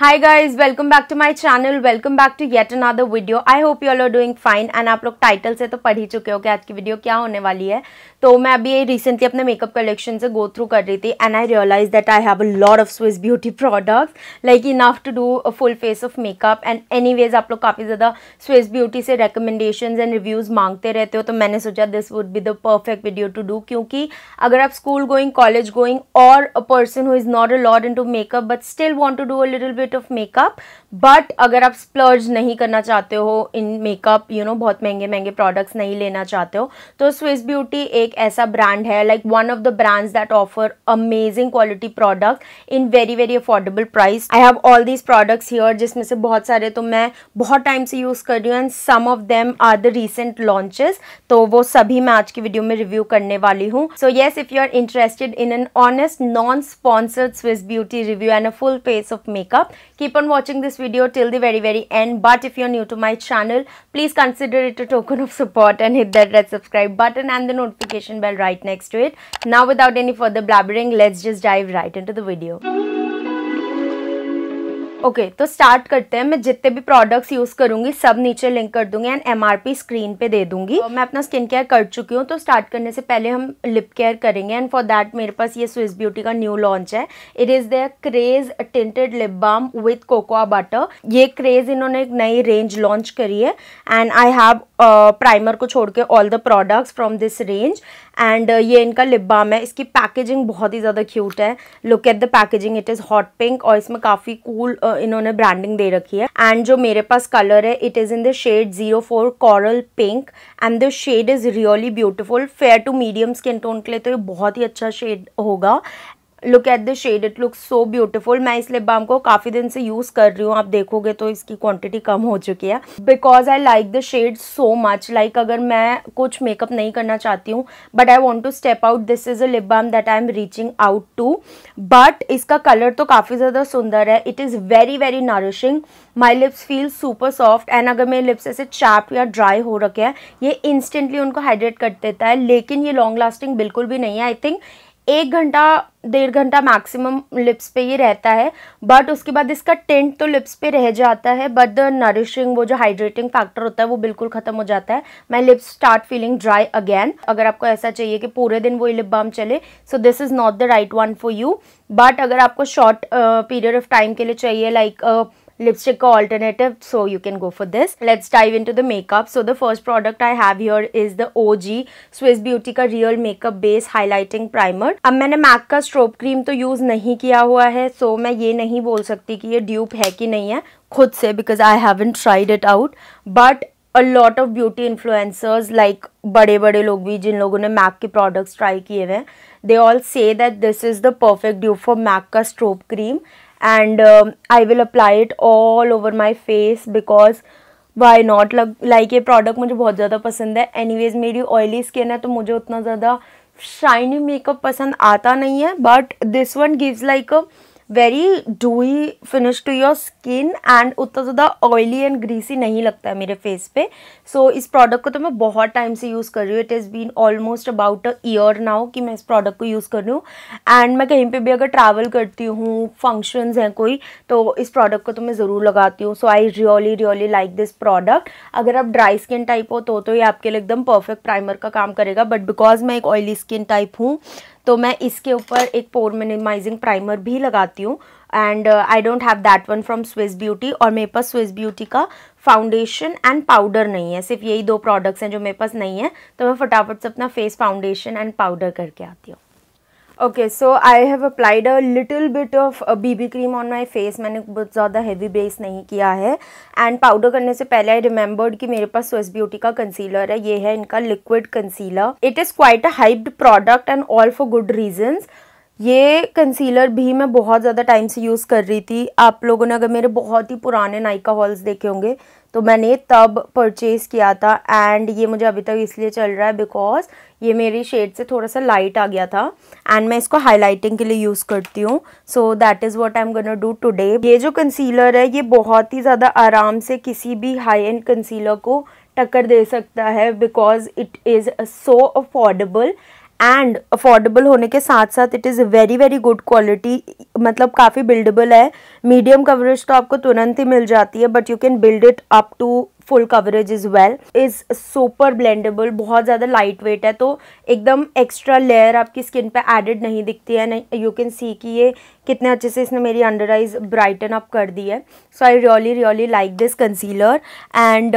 High guys, welcome back to my channel welcome back to yet another video I hope you all are doing fine and आप लोग title से तो पढ़ ही चुके हो कि आज की वीडियो क्या होने वाली है तो मैं अभी रिसेंटली अपने मेकअप कलेक्शन से गो थ्रू कर रही थी and I realize that I have a load of Swiss beauty products like enough to do a full face of makeup and anyways आप लोग काफ़ी ज़्यादा स्विस ब्यूटी से रिकमेंडेशन एंड रिव्यूज़ मांगते रहते हो तो मैंने सोचा this would be the perfect video to do क्योंकि अगर आप स्कूल गोइंग कॉलेज गोइंग और a person who is not a load into makeup but still want to do a little bit of makeup but अगर आप splurge नहीं करना चाहते हो इन मेकअप यू नो बहुत महंगे महंगे प्रोडक्ट्स नहीं लेना चाहते हो तो स्विस ब्यूटी एक ऐसा ब्रांड है like one of the brands that offer amazing quality product in very very affordable price I have all these products here जिसमें से बहुत सारे तो मैं बहुत टाइम से यूज़ कर रही हूँ and some of them are the recent launches तो वो सभी मैं आज की वीडियो में रिव्यू करने वाली हूँ so yes if you are interested in an honest non sponsored Swiss Beauty review and a full face of makeup keep on watching this video till the very very end but if you're new to my channel please consider it a token of support and hit that red subscribe button and the notification bell right next to it now without any further blabbering let's just dive right into the video okay तो start करते हैं मैं जितने भी products use करूंगी सब नीचे link कर दूंगी एंड एमआरपी स्क्रीन पे दे दूंगी तो मैं अपना स्किन केयर कर चुकी हूँ तो स्टार्ट करने से पहले हम लिप केयर करेंगे एंड फॉर दैट मेरे पास ये स्विस ब्यूटी का न्यू लॉन्च है it is the craze tinted lip balm with cocoa butter ये क्रेज इन्होंने एक नई रेंज लॉन्च करी है एंड आई हैव प्राइमर को छोड़ के all the products from this range and uh, ये इनका लिप बाम है इसकी पैकेजिंग बहुत ही ज़्यादा क्यूट है look at the packaging it is hot pink और इसमें काफ़ी कूल cool, uh, इन्होंने ब्रांडिंग दे रखी है एंड जो मेरे पास कलर है it is in the shade zero four coral pink and the shade is really beautiful fair to medium skin tone के लिए तो ये बहुत ही अच्छा शेड होगा look at the shade it look so beautiful मैं इस लिप बाम को काफ़ी दिन से यूज़ कर रही हूँ आप देखोगे तो इसकी क्वांटिटी कम हो चुकी है because I like the shade so much like अगर मैं कुछ मेकअप नहीं करना चाहती हूँ but I want to step out this is a lip balm that I am reaching out to but इसका कलर तो काफ़ी ज़्यादा सुंदर है it is very very nourishing my lips feel super soft and अगर मेरे लिप्स ऐसे chap या ड्राई हो रखे हैं ये इंस्टेंटली उनको हाइड्रेट कर देता है लेकिन ये लॉन्ग लास्टिंग बिल्कुल भी नहीं है आई थिंक एक घंटा डेढ़ घंटा मैक्सिमम लिप्स पे ये रहता है बट उसके बाद इसका टेंट तो लिप्स पे रह जाता है बट द नरिशिंग वो जो हाइड्रेटिंग फैक्टर होता है वो बिल्कुल ख़त्म हो जाता है my lips start feeling dry again अगर आपको ऐसा चाहिए कि पूरे दिन वो लिप बाम चले so this is not the right one for you but अगर आपको शॉर्ट पीरियड ऑफ टाइम के लिए चाहिए like like, uh, lipstick alternative so you can go for this let's dive into the makeup so the first product i have here is the og swiss beauty ka real makeup base highlighting primer अब मैंने Mac का strobe cream तो use नहीं किया हुआ है सो so मैं ये नहीं बोल सकती कि ये ड्यूप है कि नहीं है खुद से because I haven't tried it out but a lot of beauty influencers like बड़े बड़े लोग भी जिन लोगों ने मैक के प्रोडक्ट्स ट्राई किए हुए हैं they all say that this is the perfect dupe for MAC का strobe cream and I will apply it all over my face because because why not लग लाइक ये प्रोडक्ट मुझे बहुत ज़्यादा पसंद है एनी वेज मेरी ऑयली स्किन है तो मुझे उतना ज़्यादा शाइनी मेकअप पसंद आता नहीं है but this one gives like a very dewy finish to your skin and उतना ज़्यादा ऑयली एंड ग्रीसी नहीं लगता है मेरे फेस पे सो so, इस प्रोडक्ट को तो मैं बहुत टाइम से यूज़ कर रही हूँ it is been almost about a year now कि मैं इस प्रोडक्ट को यूज़ कर रही हूँ एंड मैं कहीं पे भी अगर ट्रैवल करती हूँ फंक्शंस हैं कोई तो इस प्रोडक्ट को तो मैं ज़रूर लगाती हूँ so I really really like this product अगर आप ड्राई स्किन टाइप हो तो, तो ये आपके लिए एकदम परफेक्ट प्राइमर का काम करेगा बट बिकॉज मैं एक ऑयली स्किन टाइप हूँ तो मैं इसके ऊपर एक पोर मिनिमाइजिंग प्राइमर भी लगाती हूँ and I don't have that one from Swiss Beauty और मेरे पास स्विस ब्यूटी का फाउंडेशन एंड पाउडर नहीं है सिर्फ यही दो प्रोडक्ट्स हैं जो मेरे पास नहीं है तो मैं फटाफट से अपना फेस फाउंडेशन एंड पाउडर करके आती हूँ okay so I have applied a little bit of BB cream on my face मैंने बहुत ज़्यादा हैवी बेस नहीं किया है एंड पाउडर करने से पहले आई रिमेंबर्ड कि मेरे पास स्विस ब्यूटी का कंसीलर है ये है इनका liquid concealer it is quite a hyped product and all for good reasons ये कंसीलर भी मैं बहुत ज़्यादा टाइम से यूज़ कर रही थी आप लोगों ने अगर मेरे बहुत ही पुराने नाइका हॉल्स देखे होंगे तो मैंने तब परचेज़ किया था एंड ये मुझे अभी तक इसलिए चल रहा है बिकॉज़ ये मेरी शेड से थोड़ा सा लाइट आ गया था एंड मैं इसको हाईलाइटिंग के लिए यूज़ करती हूँ so that is what I am gonna do today ये जो कंसीलर है ये बहुत ही ज़्यादा आराम से किसी भी हाई एंड कंसीलर को टक्कर दे सकता है because it is so affordable and affordable होने के साथ साथ it is very very good quality मतलब काफ़ी बिल्डेबल है मीडियम कवरेज तो आपको तुरंत ही मिल जाती है but you can build it up to full coverage as well is super blendable बहुत ज़्यादा लाइट वेट है तो एकदम एक्स्ट्रा लेयर आपकी स्किन पे एडेड नहीं दिखती है नहीं यू कैन सी कि ये कितने अच्छे से इसने मेरी अंडर आइज ब्राइटन अप कर दी है so I really really like this concealer and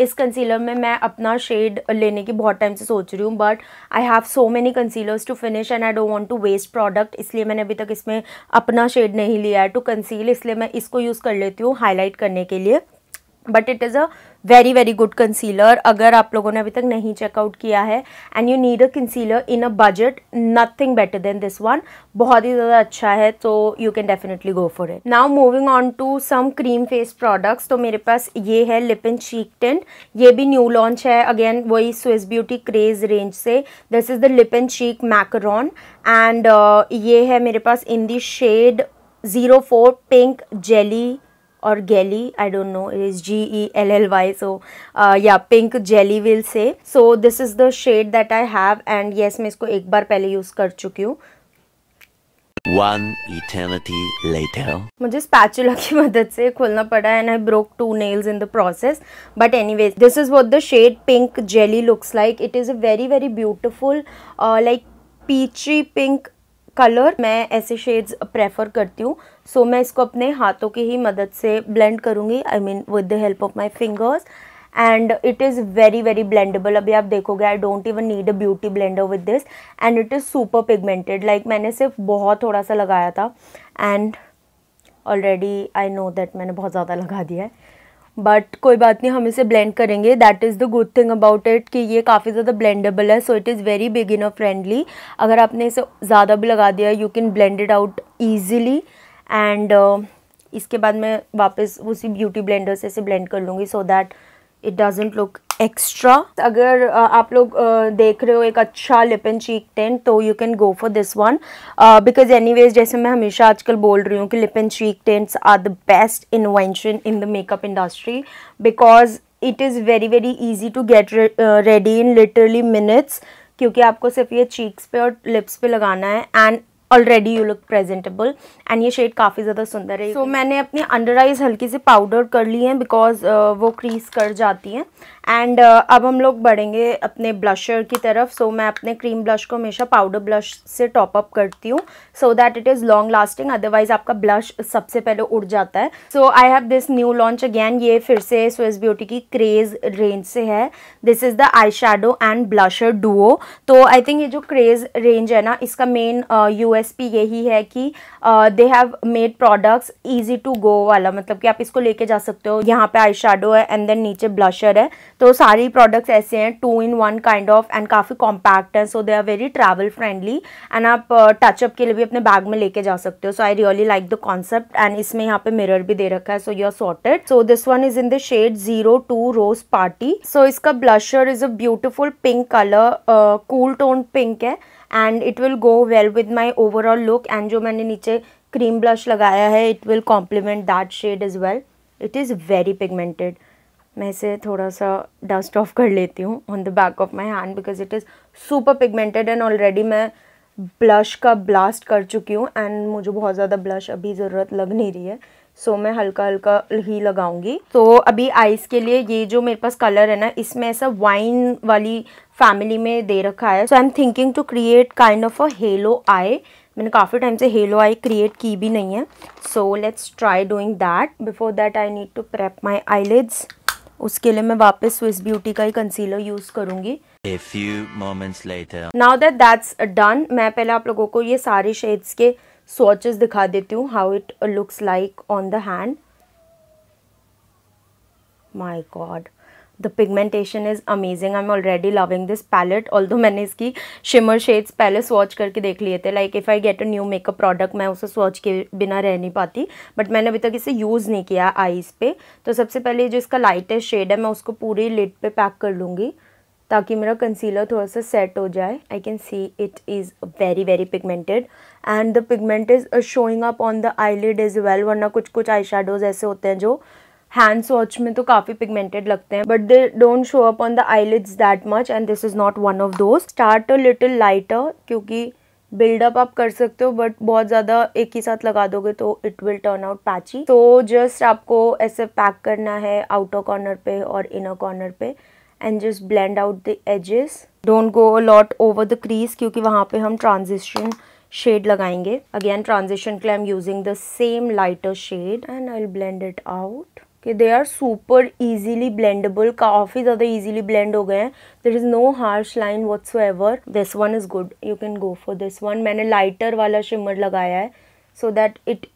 इस कंसीलर में मैं अपना शेड लेने की बहुत टाइम से सोच रही हूँ but I have so many concealers to finish and I don't want to waste product इसलिए मैंने अभी तक इसमें अपना शेड नहीं लिया है टू कंसील इसलिए मैं इसको यूज़ कर लेती हूँ हाईलाइट करने के लिए but it is a very very good concealer अगर आप लोगों ने अभी तक नहीं चेकआउट किया है and you need a concealer in a budget nothing better than this one बहुत ही ज़्यादा अच्छा है तो you can definitely go for it now moving on to some cream face products तो मेरे पास ये है लिप एंड चीक टेंट ये भी न्यू लॉन्च है अगेन वही स्विस ब्यूटी क्रेज रेंज से this is the lip and cheek macaron and ये है मेरे पास in the shade zero four pink jelly और gelly I don't know is G E L L Y so yeah pink jelly will say so this is the shade that I have and yes मैं इसको एक बार पहले use कर चुकी हूँ One eternity later. मुझे spatula की मदद से खोलना पड़ा and I broke two nails in the process but anyways this is what the shade pink jelly looks like it is a very very beautiful like peachy pink colour मैं ऐसे shades prefer करती हूँ सो so, मैं इसको अपने हाथों की ही मदद से ब्लेंड करूँगी I mean with the help of my fingers and it is very very blendable अभी आप देखोगे I don't even need a beauty blender with this and it is super pigmented like मैंने सिर्फ बहुत थोड़ा सा लगाया था and already I know that मैंने बहुत ज़्यादा लगा दिया है बट कोई बात नहीं हम इसे ब्लेंड करेंगे that is the good thing about it कि ये काफ़ी ज़्यादा ब्लेंडेबल है so it is very beginner friendly अगर आपने इसे ज़्यादा भी लगा दिया you can blend it out easily and इसके बाद मैं वापस उसी ब्यूटी ब्लेंडर से इसे ब्लेंड कर लूँगी so that it doesn't look extra अगर आप लोग देख रहे हो एक अच्छा lip and cheek tint so you can go for this one because ways जैसे मैं हमेशा आजकल बोल रही हूँ कि lip and cheek tints are the best invention in the makeup industry because it is very very easy to get ready in literally minutes क्योंकि आपको सिर्फ ये चीक्स पे और लिप्स पे लगाना है and already you look presentable and ये शेड काफ़ी ज़्यादा सुंदर है सो so, मैंने अपनी अंडर आइज हल्की से पाउडर कर ली हैं बिकॉज uh, वो क्रीज कर जाती हैं एंड uh, अब हम लोग बढ़ेंगे अपने ब्लशर की तरफ सो so, मैं अपने क्रीम ब्लश को हमेशा पाउडर ब्लश से टॉप अप करती हूँ so that it is long lasting otherwise आपका ब्लश सबसे पहले उड़ जाता है so I have this new launch again ये फिर से स्विस ब्यूटी की क्रेज़ रेंज से है this is the eye and blusher duo तो आई थिंक ये जो क्रेज़ रेंज है ना इसका मेन यू uh, यूएसपी यही है कि they have made products easy to go वाला मतलब कि आप इसको लेके जा सकते हो यहाँ पे आई है एंड देन नीचे ब्लशर है तो सारी प्रोडक्ट्स ऐसे हैं two in one kind of and काफ़ी कॉम्पैक्ट हैं so they are very travel friendly and आप टचअप के लिए भी अपने बैग में लेके जा सकते हो so I really like the concept and इसमें यहाँ पे मिरर भी दे रखा है so you are sorted so this one is in the shade zero two rose party so इसका blusher is a beautiful pink colour cool tone pink है and it will go well with my overall look and जो मैंने नीचे cream blush लगाया है it will complement that shade is well it is very pigmented मैं इसे थोड़ा सा डस्ट ऑफ कर लेती हूँ on the back of my hand because it is super pigmented and already मैं ब्लश का ब्लास्ट कर चुकी हूँ एंड मुझे बहुत ज़्यादा ब्लश अभी ज़रूरत लग नहीं रही है सो मैं हल्का हल्का ही लगाऊंगी तो अभी आइस के लिए ये जो मेरे पास कलर है ना इसमें ऐसा वाइन वाली फैमिली में दे रखा है so I am thinking to create kind of a halo I मैंने काफ़ी टाइम से हेलो आई क्रिएट की भी नहीं है so let's try doing that before that I need to prep my eyelids उसके लिए मैं वापस स्विस ब्यूटी का ही कंसीलर यूज़ करूंगी A few moments later. Now that that's done, मैं पहले आप लोगों को ये सारे शेड्स के स्वॉचेस दिखा देती हूँ how it looks like on the hand my god the pigmentation is amazing I am already loving this palette although मैंने इसकी शिमर शेड्स पहले स्वॉच करके देख लिए थे like if I get a new makeup product मैं उसे swatch के बिना रह नहीं पाती बट मैंने अभी तक इसे यूज़ नहीं किया आईज़ पे तो सबसे पहले जो इसका लाइटेस्ट शेड है मैं उसको पूरी लिड पे पैक कर लूँगी ताकि मेरा कंसीलर थोड़ा सा सेट हो जाए I can see it is very very pigmented and the pigment is showing up on the eyelid is well वरना कुछ कुछ आई शेडोज़ ऐसे होते हैं जो हैंड वॉच में तो काफ़ी पिगमेंटेड लगते हैं but they don't show up on the eyelids that much and this is not one of those start a little lighter क्योंकि बिल्डअप आप कर सकते हो बट बहुत ज़्यादा एक ही साथ लगा दोगे तो it will turn out patchy तो जस्ट आपको ऐसे पैक करना है आउटर कॉर्नर पे और इनर कॉर्नर पे and just blend out the edges don't go a lot over the crease क्योंकि वहां पे हम ट्रांजिशन शेड लगाएंगे अगेन ट्रांजिशन के लिए am using the same lighter shade and I blend it out कि they are super easily blendable काफ़ी ज़्यादा ईजीली ब्लेंड हो गए हैं there is no harsh line whatsoever this one is good you can go for this one मैंने lighter वाला shimmer लगाया है so that it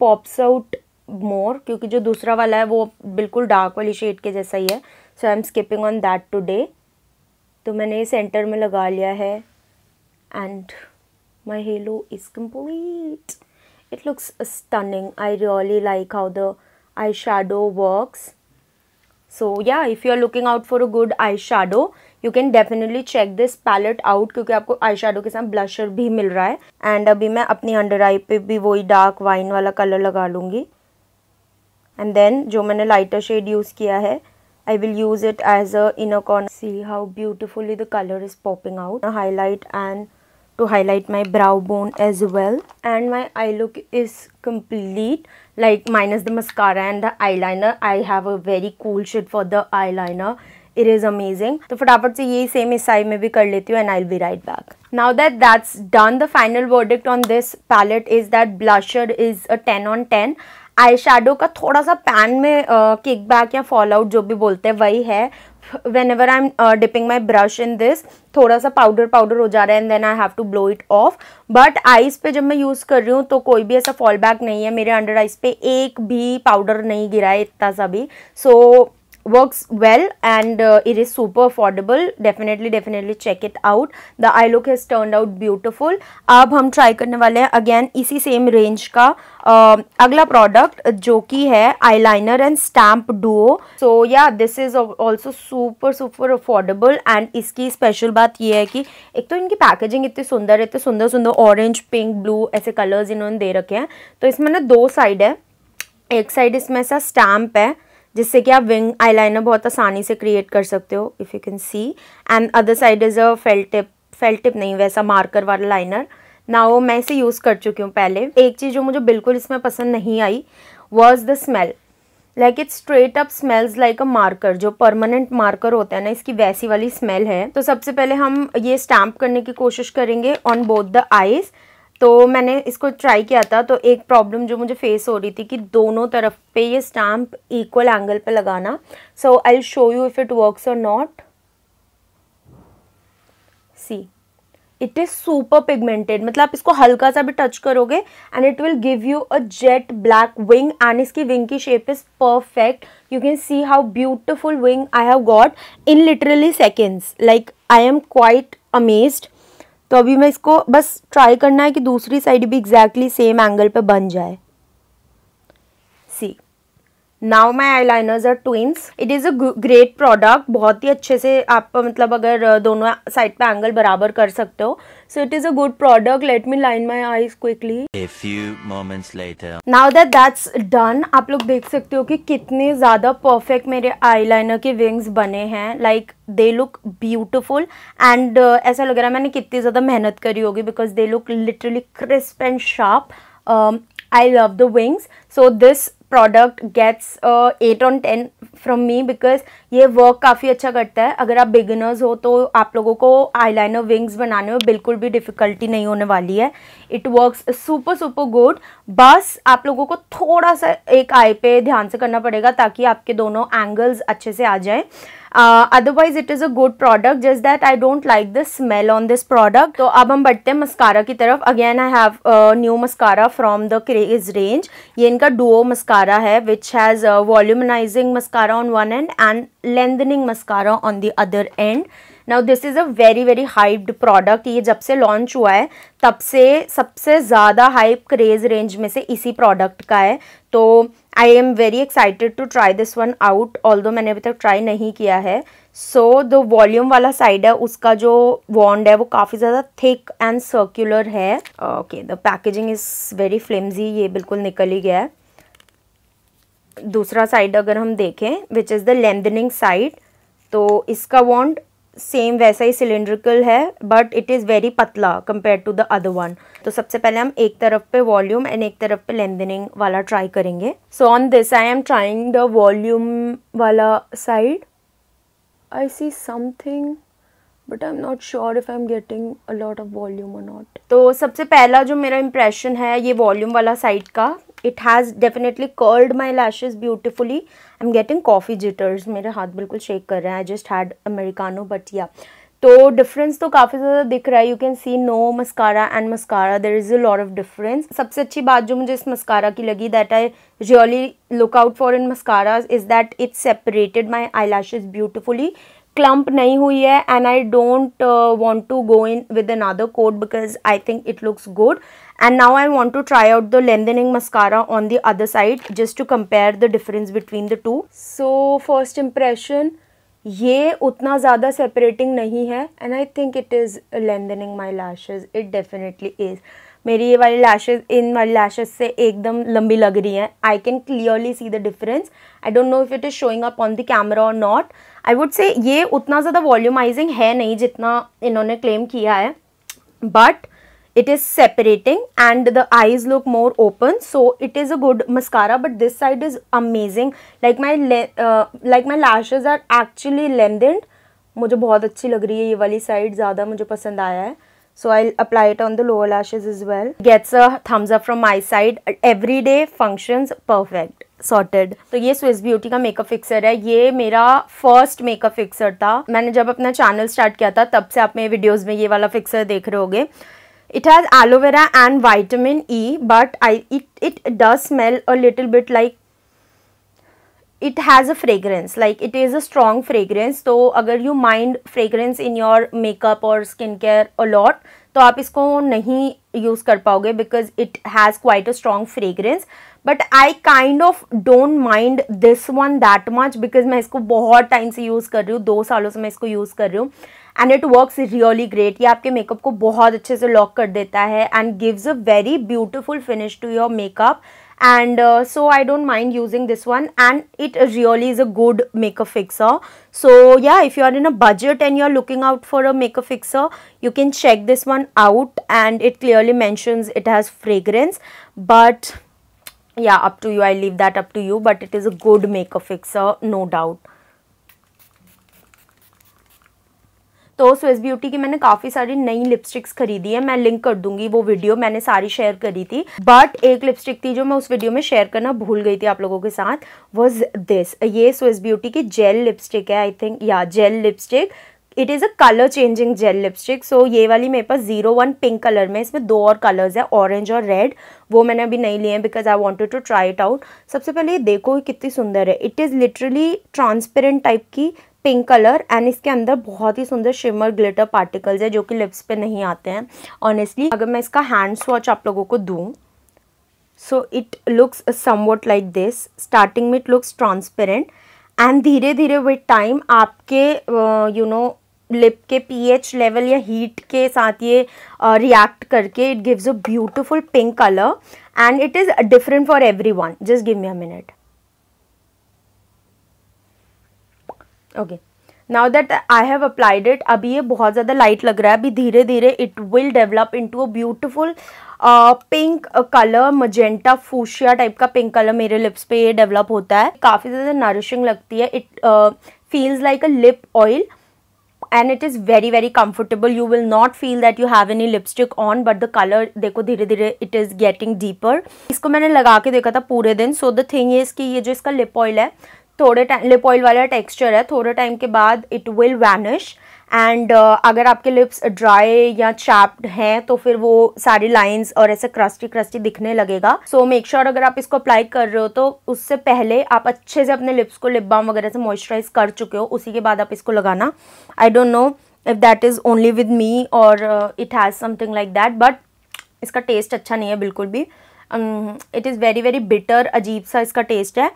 pops out more क्योंकि जो दूसरा वाला है वो बिल्कुल डार्क वाली शेड के जैसा ही है so I am skipping on that today तो मैंने सेंटर में लगा लिया है and my halo is complete it looks stunning i really like how the eyeshadow works so yeah if you are looking out for a good eyeshadow you can definitely check this palette out क्योंकि आपको आई के साथ blusher भी मिल रहा है and अभी मैं अपनी अंडर आई पे भी वही डार्क वाइन वाला कलर लगा लूँगी एंड देन जो मैंने लाइटर शेड यूज़ किया है I will use it as a inner corn see how beautifully the colour is popping out highlight and to highlight my brow bone as well and my eye look is complete like minus the mascara and the eyeliner I have a very cool shade for the eyeliner it is amazing to फटाफट से यही same is eye mein bhi kar leti hu and i'll be right back now that that's done the final verdict on this palette is that blusher is a 10 on 10 eye shadow का थोड़ा सा pan में kick uh, back या fall out जो भी बोलते हैं वही है whenever I'm uh, dipping my brush in this थोड़ा सा powder powder हो जा रहा है and then I have to blow it off but eyes पे जब मैं use कर रही हूँ तो कोई भी ऐसा fallback नहीं है मेरे under eyes पे एक भी powder नहीं गिरा है इतना सा भी so works well and uh, it is super affordable definitely definitely check it out the eye look has turned out beautiful ab hum try karne wale hain again isi same range ka uh, agla product jo ki hai eyeliner and stamp duo so yeah this is also super super affordable and iski special baat ye hai ki ek to inki packaging itni sundar hai इतने sundar sundar orange pink blue aise colors inhone de rakhe hain to isme na do side hai ek side isme ऐसा stamp hai जिससे कि आप wing eyeliner बहुत आसानी से create कर सकते हो if you can see and other side is a felt tip felt tip नहीं वैसा मार्कर वाला लाइनर ना वो मैं इसे यूज़ कर चुकी हूँ पहले एक चीज़ जो मुझे बिल्कुल इसमें पसंद नहीं I was the smell like it straight up smells like a marker जो परमानेंट मार्कर होता है ना इसकी वैसी वाली स्मेल है तो सबसे पहले हम ये स्टैम्प करने की कोशिश करेंगे ऑन बोथ द आइज़ तो मैंने इसको ट्राई किया था तो एक प्रॉब्लम जो मुझे फेस हो रही थी कि दोनों तरफ पे ये स्टैम्प इक्वल एंगल पे लगाना so I show you if it works और not see it is super pigmented मतलब आप इसको हल्का सा भी टच करोगे and it will give you a jet black wing एंड इसकी विंग की shape is perfect you can see how beautiful wing I have got in literally seconds like I am quite amazed तो अभी मैं इसको बस try करना है कि दूसरी साइड भी एग्जैक्टली सेम एंगल पे बन जाए now my eyeliners are twins it is a great product बहुत ही अच्छे से आप मतलब अगर दोनों साइड पे एंगल बराबर कर सकते हो so it is a good product let me line my eyes quickly now that that's done आप लोग देख सकते हो कि कितने ज़्यादा परफेक्ट मेरे आई लाइनर के विंग्स बने हैं like they look beautiful and ऐसा लग रहा है मैंने कितनी ज़्यादा मेहनत करी होगी because they look literally crisp and sharp I love the wings so this product gets eight on ten from me because ये वर्क काफ़ी अच्छा करता है अगर आप बिगिनर्स हो तो आप लोगों को आई लाइनर विंग्स बनाने में बिल्कुल भी डिफ़िकल्टी नहीं होने वाली है it works super super good बस आप लोगों को थोड़ा सा एक आई पे ध्यान से करना पड़ेगा ताकि आपके दोनों एंगल्स अच्छे से आ जाएँ uh, otherwise it is a good product just that I don't like the smell on this product तो अब हम बढ़ते हैं मस्कारा की तरफ again I have uh, new mascara from the craze range ये इनका duo mascara है which has uh, volumizing mascara on one end and lengthening mascara on the other end now this is a very very hyped product ये जब से launch हुआ है तब से सबसे ज़्यादा हाइप क्रेज़ रेंज में से इसी प्रोडक्ट का है तो I am very excited to try this one out although मैंने अभी तक ट्राई नहीं किया है सो दो वॉल्यूम वाला साइड है उसका जो वॉन्ड है वो काफ़ी ज़्यादा थिक एंड सर्क्यूलर है okay the packaging is very flimsy ये बिल्कुल निकल ही गया है दूसरा साइड अगर हम देखें which is the lengthening side तो इसका वॉन्ड सेम वैसा ही सिलेंड्रिकल है बट इट इज़ वेरी पतला compare to the other one तो सबसे पहले हम एक तरफ पे वॉल्यूम एंड एक तरफ पे लेंथनिंग वाला ट्राई करेंगे so on this I am trying the volume वाला side I see something but I am not sure if I am getting a lot of volume और नॉट तो सबसे पहला जो मेरा इम्प्रेशन है ये वॉल्यूम वाला साइड का it has definitely curled my lashes beautifully I am getting coffee jitters मेरे हाथ बिल्कुल शेक कर रहे हैं I just had americano but या तो डिफरेंस तो काफ़ी ज़्यादा दिख रहा है you can see no mascara and mascara there is a lot of difference सबसे अच्छी बात जो मुझे इस मस्कारा की लगी that I really look out for in mascara is that it's separated my eyelashes beautifully clump नहीं हुई है and I don't want to go in with another coat because I think it looks good and now I want to try out the lengthening mascara on the other side just to compare the difference between the two. So first impression ये उतना ज़्यादा separating नहीं है and I think it is lengthening my lashes it definitely is मेरी ये वाली lashes इन वाली lashes से एकदम लंबी लग रही हैं I can clearly see the difference I don't know if it is showing up on the camera और नॉट आई वुड से ये उतना ज़्यादा वॉल्यूमाइजिंग है नहीं जितना इन्होंने क्लेम किया है but it is separating and the eyes look more open so it is a good mascara but this side is amazing like my uh, like my lashes are actually lengthened मुझे बहुत अच्छी लग रही है ये वाली साइड ज़्यादा मुझे पसंद आया है so i'll apply it on the lower lashes as well gets a thumbs up from my side everyday functions perfect sorted तो ये स्विस ब्यूटी का मेकअप फिक्सर है ये मेरा फर्स्ट मेकअप फिक्सर था मैंने जब अपना चैनल स्टार्ट किया था तब से आप मेरे वीडियोस में ये वाला फिक्सर देख रहे होगे it has aloe vera and vitamin E but I it, it does smell a little bit like it has a fragrance like it is a strong fragrance so agar you mind fragrance in your makeup or skin care a lot to aap isko nahi use kar paoge because it has quite a strong fragrance but I kind of don't mind this one that much because मैं इसको बहुत time से use कर रही हूँ दो सालों से मैं इसको यूज़ कर रही हूँ and it works really great ये आपके मेकअप को बहुत अच्छे से लॉक कर देता है and gives a very beautiful finish to your makeup and so i don't mind using this one and it really is a good makeup fixer so yeah if you are in a budget and you're looking out for a makeup fixer you can check this one out and it clearly mentions it has fragrance but yeah up to you i leave that up to you but it is a good makeup fixer no doubt तो Swiss Beauty की मैंने काफ़ी सारी नई lipsticks खरीदी है मैं link कर दूंगी वो वीडियो मैंने सारी शेयर करी थी बट एक लिपस्टिक थी जो मैं उस वीडियो में शेयर करना भूल गई थी आप लोगों के साथ वॉज दिस ये स्विस ब्यूटी की जेल लिपस्टिक है आई थिंक या gel lipstick it is a colour changing gel lipstick so ये वाली मेरे पास जीरो वन पिंक कलर में इसमें दो और कलर्स है ऑरेंज और रेड वो मैंने अभी नहीं लिए हैं because I wanted to try it out सबसे पहले ये देखो कितनी सुंदर है it is literally transparent type की पिंक कलर एंड इसके अंदर बहुत ही सुंदर शिमर ग्लिटर पार्टिकल्स है जो कि लिप्स पे नहीं आते हैं ऑनेस्टली अगर मैं इसका हैंड स्वॉच आप लोगों को दूँ so it looks somewhat like this starting में इट लुक्स ट्रांसपेरेंट एंड धीरे धीरे विथ टाइम आपके यू नो लिप के पीएच लेवल या हीट के साथ ये रिएक्ट करके it gives a beautiful pink colour and it is different for every one just give me a minute okay now that I have applied it अभी ये बहुत ज़्यादा लाइट लग रहा है अभी धीरे धीरे it will develop into a beautiful pink colour magenta fuchsia type का पिंक कलर मेरे लिप्स पे ये डेवलप होता है काफ़ी ज़्यादा नरिशिंग लगती है it feels like a lip oil and it is very very comfortable you will not feel that you have any lipstick on but the colour देखो धीरे धीरे इट इज़ गेटिंग डीपर इसको मैंने लगा के देखा था पूरे दिन सो द थिंग इज़ कि ये जो इसका लिप ऑयल है थोड़े टाइम लिप ऑयल वाला टेक्स्चर है थोड़े टाइम के बाद it will vanish and uh, अगर आपके लिप्स ड्राई या चैप्ड हैं तो फिर वो सारी लाइंस और ऐसे क्रस्टी क्रस्टी दिखने लगेगा सो मेक श्योर अगर आप इसको अप्लाई कर रहे हो तो उससे पहले आप अच्छे से अपने लिप्स को लिप बाम वगैरह से मॉइस्चराइज कर चुके हो उसी के बाद आप इसको लगाना I don't know if that is only with me और it has something like that but इसका टेस्ट अच्छा नहीं है बिल्कुल भी it is very very bitter अजीब सा इसका टेस्ट है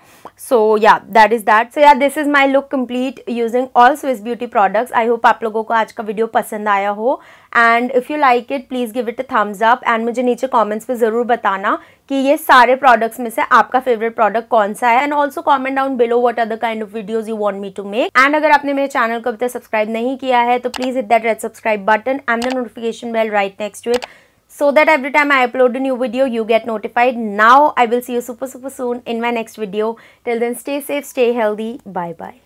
सो या दैट इज़ दैट सो या this is my look complete using all Swiss beauty products I hope आप लोगों को आज का वीडियो पसंद आया हो and if you like it please give it a thumbs up and मुझे नीचे कॉमेंट्स में ज़रूर बताना कि ये सारे प्रोडक्ट्स में से आपका फेवरेट प्रोडक्ट कौन सा है and also comment down below what other kind of videos you want me to make and अगर आपने मेरे चैनल को अभी तक सब्सक्राइब नहीं किया है तो please hit that red subscribe button and the notification bell right next to it so that every time I upload a new video, you get notified. Now I will see you super super soon in my next video. Till then, stay safe, stay healthy. Bye bye.